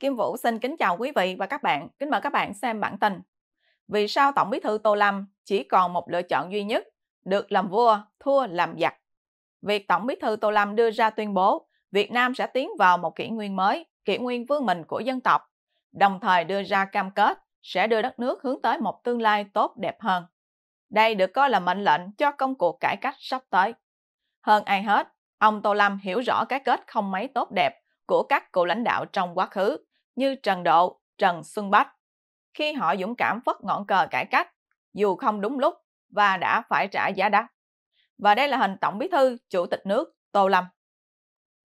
Kim Vũ xin kính chào quý vị và các bạn, kính mời các bạn xem bản tin. Vì sao Tổng bí thư Tô Lâm chỉ còn một lựa chọn duy nhất, được làm vua, thua làm giặc? Việc Tổng bí thư Tô Lâm đưa ra tuyên bố Việt Nam sẽ tiến vào một kỷ nguyên mới, kỷ nguyên vương mình của dân tộc, đồng thời đưa ra cam kết sẽ đưa đất nước hướng tới một tương lai tốt đẹp hơn. Đây được coi là mệnh lệnh cho công cuộc cải cách sắp tới. Hơn ai hết, ông Tô Lâm hiểu rõ cái kết không mấy tốt đẹp của các cựu lãnh đạo trong quá khứ như Trần Độ, Trần Xuân Bách, khi họ dũng cảm vất ngọn cờ cải cách, dù không đúng lúc và đã phải trả giá đắt. Và đây là hình Tổng Bí thư, Chủ tịch nước Tô Lâm.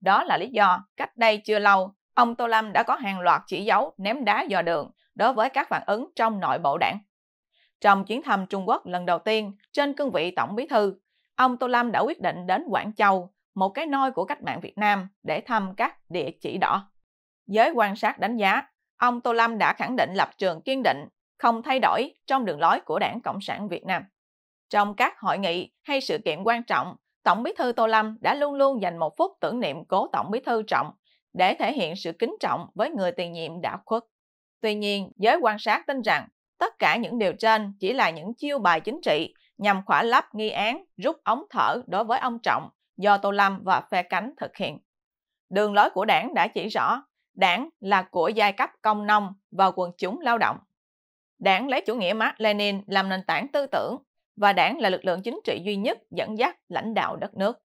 Đó là lý do cách đây chưa lâu, ông Tô Lâm đã có hàng loạt chỉ dấu ném đá dò đường đối với các phản ứng trong nội bộ đảng. Trong chuyến thăm Trung Quốc lần đầu tiên trên cương vị Tổng Bí thư, ông Tô Lâm đã quyết định đến Quảng Châu, một cái nôi của cách mạng Việt Nam để thăm các địa chỉ đỏ. Giới quan sát đánh giá, ông Tô Lâm đã khẳng định lập trường kiên định, không thay đổi trong đường lối của Đảng Cộng sản Việt Nam. Trong các hội nghị hay sự kiện quan trọng, Tổng bí thư Tô Lâm đã luôn luôn dành một phút tưởng niệm cố Tổng bí thư Trọng để thể hiện sự kính trọng với người tiền nhiệm đã khuất. Tuy nhiên, giới quan sát tin rằng tất cả những điều trên chỉ là những chiêu bài chính trị nhằm khỏa lấp nghi án rút ống thở đối với ông Trọng do Tô Lâm và phe cánh thực hiện. Đường lối của đảng đã chỉ rõ đảng là của giai cấp công nông và quần chúng lao động. Đảng lấy chủ nghĩa Mark Lenin làm nền tảng tư tưởng và đảng là lực lượng chính trị duy nhất dẫn dắt lãnh đạo đất nước.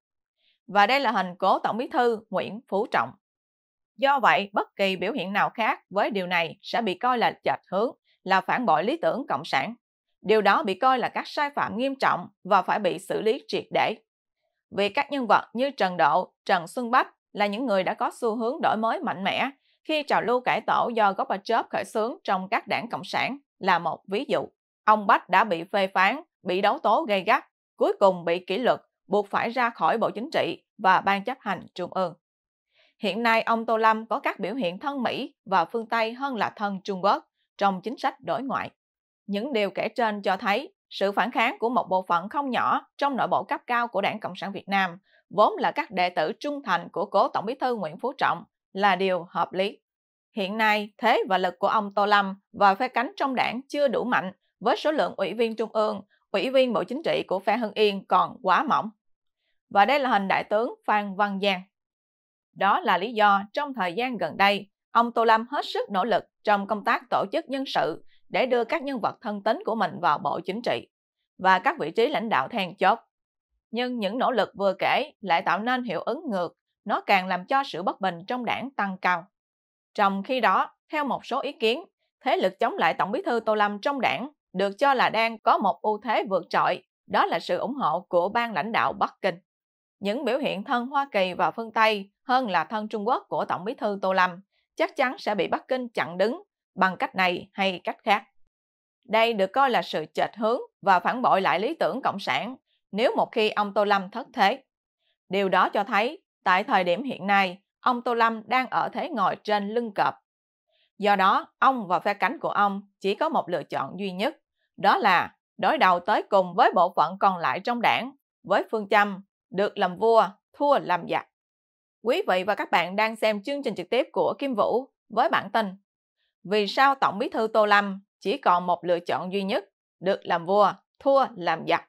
Và đây là hình cố Tổng bí thư Nguyễn Phú Trọng. Do vậy, bất kỳ biểu hiện nào khác với điều này sẽ bị coi là chệch hướng, là phản bội lý tưởng cộng sản. Điều đó bị coi là các sai phạm nghiêm trọng và phải bị xử lý triệt để. Vì các nhân vật như Trần Độ, Trần Xuân Bách, là những người đã có xu hướng đổi mới mạnh mẽ khi trào lưu cải tổ do Gorbachev khởi xướng trong các đảng Cộng sản là một ví dụ. Ông Bách đã bị phê phán, bị đấu tố gây gắt, cuối cùng bị kỷ luật, buộc phải ra khỏi Bộ Chính trị và Ban chấp hành Trung ương. Hiện nay, ông Tô Lâm có các biểu hiện thân Mỹ và phương Tây hơn là thân Trung Quốc trong chính sách đối ngoại. Những điều kể trên cho thấy sự phản kháng của một bộ phận không nhỏ trong nội bộ cấp cao của Đảng Cộng sản Việt Nam, vốn là các đệ tử trung thành của cố Tổng bí thư Nguyễn Phú Trọng, là điều hợp lý. Hiện nay, thế và lực của ông Tô Lâm và phe cánh trong đảng chưa đủ mạnh với số lượng ủy viên trung ương, ủy viên Bộ Chính trị của phe Hưng Yên còn quá mỏng. Và đây là hình đại tướng Phan Văn Giang. Đó là lý do trong thời gian gần đây, ông Tô Lâm hết sức nỗ lực trong công tác tổ chức nhân sự để đưa các nhân vật thân tín của mình vào bộ chính trị và các vị trí lãnh đạo then chốt. Nhưng những nỗ lực vừa kể lại tạo nên hiệu ứng ngược, nó càng làm cho sự bất bình trong đảng tăng cao. Trong khi đó, theo một số ý kiến, thế lực chống lại Tổng bí thư Tô Lâm trong đảng được cho là đang có một ưu thế vượt trội, đó là sự ủng hộ của ban lãnh đạo Bắc Kinh. Những biểu hiện thân Hoa Kỳ và phương Tây hơn là thân Trung Quốc của Tổng bí thư Tô Lâm chắc chắn sẽ bị Bắc Kinh chặn đứng bằng cách này hay cách khác. Đây được coi là sự chệch hướng và phản bội lại lý tưởng Cộng sản nếu một khi ông Tô Lâm thất thế. Điều đó cho thấy, tại thời điểm hiện nay, ông Tô Lâm đang ở thế ngồi trên lưng cọp. Do đó, ông và phe cánh của ông chỉ có một lựa chọn duy nhất, đó là đối đầu tới cùng với bộ phận còn lại trong đảng, với phương châm được làm vua, thua làm giặc. Quý vị và các bạn đang xem chương trình trực tiếp của Kim Vũ với bản tin vì sao Tổng bí thư Tô Lâm chỉ còn một lựa chọn duy nhất, được làm vua, thua làm giặc?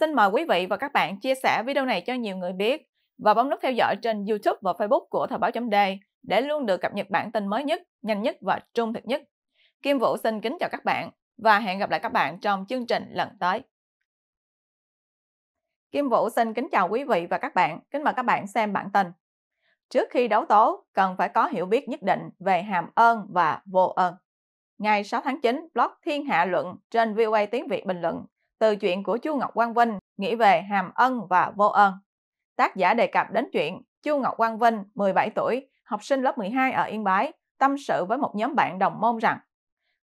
Xin mời quý vị và các bạn chia sẻ video này cho nhiều người biết và bấm nút theo dõi trên YouTube và Facebook của Thời báo .d để luôn được cập nhật bản tin mới nhất, nhanh nhất và trung thực nhất. Kim Vũ xin kính chào các bạn và hẹn gặp lại các bạn trong chương trình lần tới. Kim Vũ xin kính chào quý vị và các bạn, kính mời các bạn xem bản tin. Trước khi đấu tố, cần phải có hiểu biết nhất định về hàm ơn và vô ơn. Ngày 6 tháng 9, blog Thiên Hạ Luận trên VOA Tiếng Việt bình luận từ chuyện của Chu Ngọc Quang Vinh nghĩ về hàm ân và vô ơn. Tác giả đề cập đến chuyện Chu Ngọc Quang Vinh, 17 tuổi, học sinh lớp 12 ở Yên Bái, tâm sự với một nhóm bạn đồng môn rằng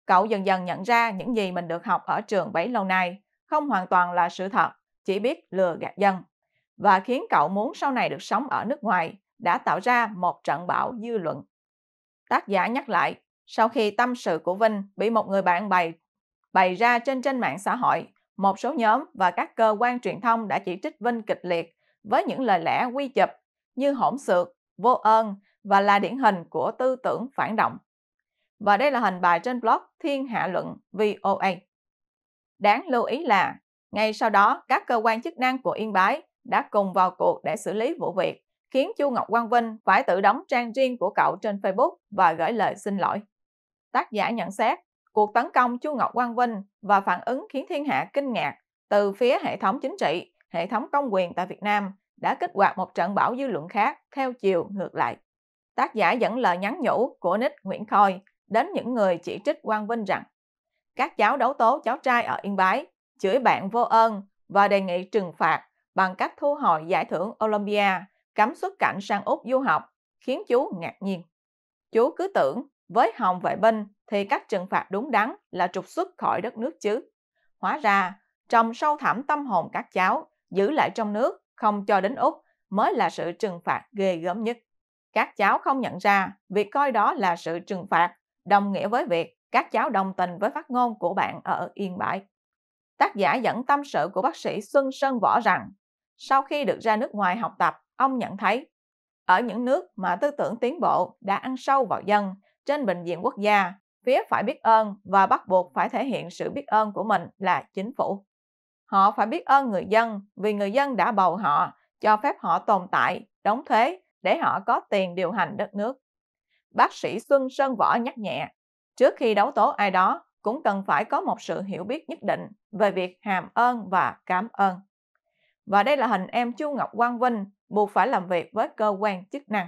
cậu dần dần nhận ra những gì mình được học ở trường bấy lâu nay không hoàn toàn là sự thật, chỉ biết lừa gạt dân và khiến cậu muốn sau này được sống ở nước ngoài đã tạo ra một trận bão dư luận. Tác giả nhắc lại, sau khi tâm sự của Vinh bị một người bạn bày bày ra trên trên mạng xã hội, một số nhóm và các cơ quan truyền thông đã chỉ trích Vinh kịch liệt với những lời lẽ quy chụp như hỗn xược, vô ơn và là điển hình của tư tưởng phản động. Và đây là hình bài trên blog Thiên Hạ Luận VOA. Đáng lưu ý là, ngay sau đó các cơ quan chức năng của Yên Bái đã cùng vào cuộc để xử lý vụ việc khiến Chu Ngọc Quang Vinh phải tự đóng trang riêng của cậu trên Facebook và gửi lời xin lỗi. Tác giả nhận xét, cuộc tấn công Chu Ngọc Quang Vinh và phản ứng khiến thiên hạ kinh ngạc từ phía hệ thống chính trị, hệ thống công quyền tại Việt Nam đã kích hoạt một trận bão dư luận khác theo chiều ngược lại. Tác giả dẫn lời nhắn nhủ của Nick Nguyễn Khôi đến những người chỉ trích Quang Vinh rằng các cháu đấu tố cháu trai ở Yên Bái, chửi bạn vô ơn và đề nghị trừng phạt bằng cách thu hồi giải thưởng Olympia cấm xuất cảnh sang Úc du học, khiến chú ngạc nhiên. Chú cứ tưởng với Hồng Vệ Binh thì các trừng phạt đúng đắn là trục xuất khỏi đất nước chứ. Hóa ra, trong sâu thẳm tâm hồn các cháu, giữ lại trong nước, không cho đến Úc mới là sự trừng phạt ghê gớm nhất. Các cháu không nhận ra việc coi đó là sự trừng phạt đồng nghĩa với việc các cháu đồng tình với phát ngôn của bạn ở Yên bãi Tác giả dẫn tâm sự của bác sĩ Xuân Sơn Võ rằng, sau khi được ra nước ngoài học tập, Ông nhận thấy, ở những nước mà tư tưởng tiến bộ đã ăn sâu vào dân trên bệnh viện quốc gia, phía phải biết ơn và bắt buộc phải thể hiện sự biết ơn của mình là chính phủ. Họ phải biết ơn người dân vì người dân đã bầu họ, cho phép họ tồn tại, đóng thuế để họ có tiền điều hành đất nước. Bác sĩ Xuân Sơn Võ nhắc nhẹ, trước khi đấu tố ai đó cũng cần phải có một sự hiểu biết nhất định về việc hàm ơn và cảm ơn. Và đây là hình em Chu Ngọc Quang Vinh buộc phải làm việc với cơ quan chức năng.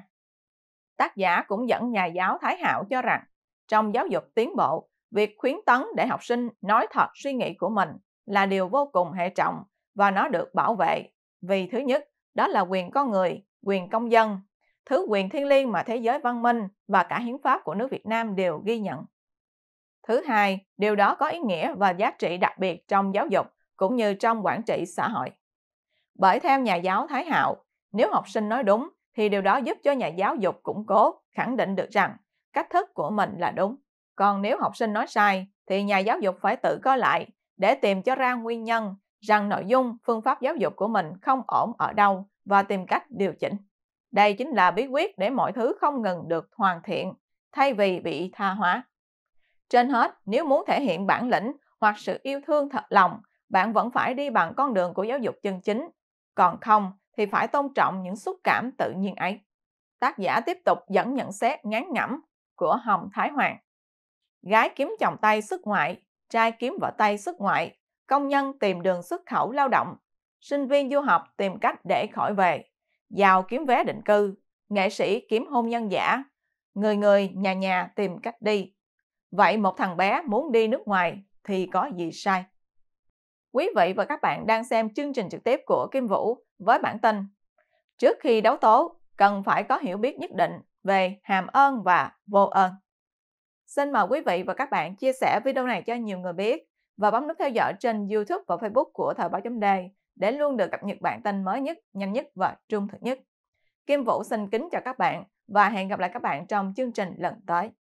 Tác giả cũng dẫn nhà giáo Thái Hạo cho rằng, trong giáo dục tiến bộ, việc khuyến tấn để học sinh nói thật suy nghĩ của mình là điều vô cùng hệ trọng và nó được bảo vệ. Vì thứ nhất, đó là quyền con người, quyền công dân, thứ quyền thiêng liêng mà thế giới văn minh và cả hiến pháp của nước Việt Nam đều ghi nhận. Thứ hai, điều đó có ý nghĩa và giá trị đặc biệt trong giáo dục cũng như trong quản trị xã hội. Bởi theo nhà giáo Thái Hạo, nếu học sinh nói đúng thì điều đó giúp cho nhà giáo dục củng cố, khẳng định được rằng cách thức của mình là đúng. Còn nếu học sinh nói sai thì nhà giáo dục phải tự coi lại để tìm cho ra nguyên nhân rằng nội dung, phương pháp giáo dục của mình không ổn ở đâu và tìm cách điều chỉnh. Đây chính là bí quyết để mọi thứ không ngừng được hoàn thiện thay vì bị tha hóa. Trên hết, nếu muốn thể hiện bản lĩnh hoặc sự yêu thương thật lòng, bạn vẫn phải đi bằng con đường của giáo dục chân chính. Còn không, thì phải tôn trọng những xúc cảm tự nhiên ấy. Tác giả tiếp tục dẫn nhận xét ngán ngẩm của Hồng Thái Hoàng. Gái kiếm chồng Tây xuất ngoại, trai kiếm vợ Tây xuất ngoại, công nhân tìm đường xuất khẩu lao động, sinh viên du học tìm cách để khỏi về, giàu kiếm vé định cư, nghệ sĩ kiếm hôn nhân giả, người người nhà nhà tìm cách đi. Vậy một thằng bé muốn đi nước ngoài thì có gì sai? Quý vị và các bạn đang xem chương trình trực tiếp của Kim Vũ với bản tin. Trước khi đấu tố, cần phải có hiểu biết nhất định về hàm ơn và vô ơn. Xin mời quý vị và các bạn chia sẻ video này cho nhiều người biết và bấm nút theo dõi trên YouTube và Facebook của Thời báo chấm đề để luôn được cập nhật bản tin mới nhất, nhanh nhất và trung thực nhất. Kim Vũ xin kính chào các bạn và hẹn gặp lại các bạn trong chương trình lần tới.